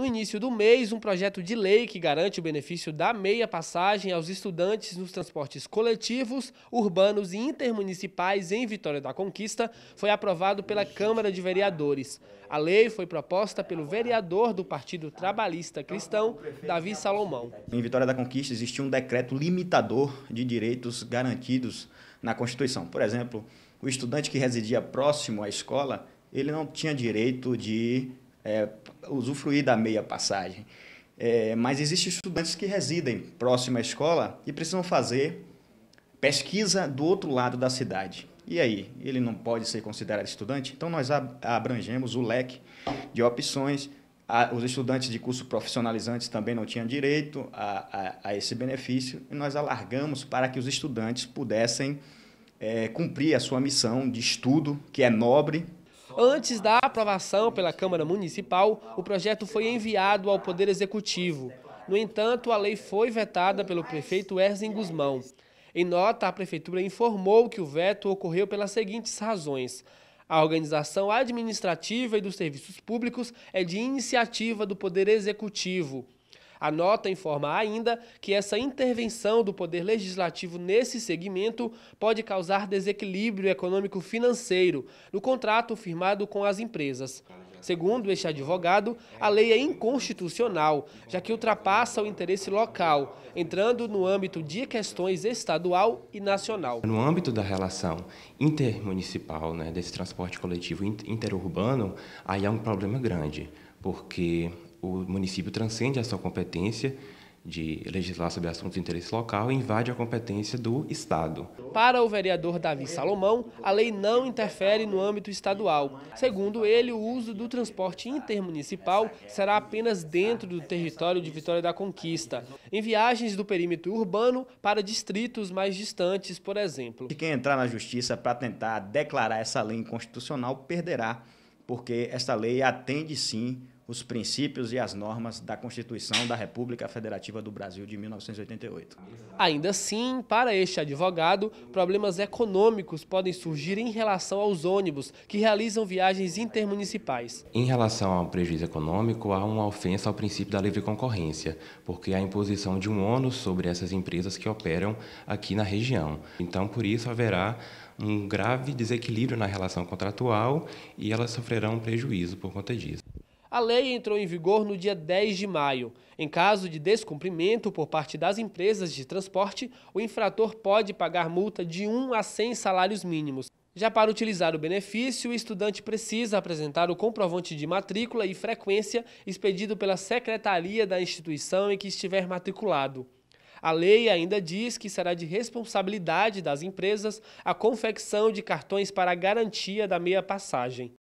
No início do mês, um projeto de lei que garante o benefício da meia passagem aos estudantes nos transportes coletivos, urbanos e intermunicipais em Vitória da Conquista foi aprovado pela Câmara de Vereadores. A lei foi proposta pelo vereador do Partido Trabalhista Cristão, Davi Salomão. Em Vitória da Conquista existia um decreto limitador de direitos garantidos na Constituição. Por exemplo, o estudante que residia próximo à escola, ele não tinha direito de é, usufruir da meia passagem. É, mas existem estudantes que residem próximo à escola e precisam fazer pesquisa do outro lado da cidade. E aí, ele não pode ser considerado estudante? Então, nós abrangemos o leque de opções. Os estudantes de curso profissionalizantes também não tinham direito a, a, a esse benefício, e nós alargamos para que os estudantes pudessem é, cumprir a sua missão de estudo, que é nobre, Antes da aprovação pela Câmara Municipal, o projeto foi enviado ao Poder Executivo. No entanto, a lei foi vetada pelo prefeito Erzen Guzmão. Em nota, a Prefeitura informou que o veto ocorreu pelas seguintes razões. A organização administrativa e dos serviços públicos é de iniciativa do Poder Executivo. A nota informa ainda que essa intervenção do Poder Legislativo nesse segmento pode causar desequilíbrio econômico-financeiro no contrato firmado com as empresas. Segundo este advogado, a lei é inconstitucional, já que ultrapassa o interesse local, entrando no âmbito de questões estadual e nacional. No âmbito da relação intermunicipal, né, desse transporte coletivo interurbano, aí há um problema grande, porque o município transcende a sua competência de legislar sobre assuntos de interesse local e invade a competência do Estado. Para o vereador Davi Salomão, a lei não interfere no âmbito estadual. Segundo ele, o uso do transporte intermunicipal será apenas dentro do território de Vitória da Conquista, em viagens do perímetro urbano para distritos mais distantes, por exemplo. Quem entrar na justiça para tentar declarar essa lei inconstitucional perderá, porque essa lei atende sim os princípios e as normas da Constituição da República Federativa do Brasil de 1988. Ainda assim, para este advogado, problemas econômicos podem surgir em relação aos ônibus que realizam viagens intermunicipais. Em relação ao prejuízo econômico, há uma ofensa ao princípio da livre concorrência, porque há a imposição de um ônus sobre essas empresas que operam aqui na região. Então, por isso, haverá um grave desequilíbrio na relação contratual e elas sofrerão um prejuízo por conta disso. A lei entrou em vigor no dia 10 de maio. Em caso de descumprimento por parte das empresas de transporte, o infrator pode pagar multa de 1 a 100 salários mínimos. Já para utilizar o benefício, o estudante precisa apresentar o comprovante de matrícula e frequência expedido pela secretaria da instituição em que estiver matriculado. A lei ainda diz que será de responsabilidade das empresas a confecção de cartões para garantia da meia passagem.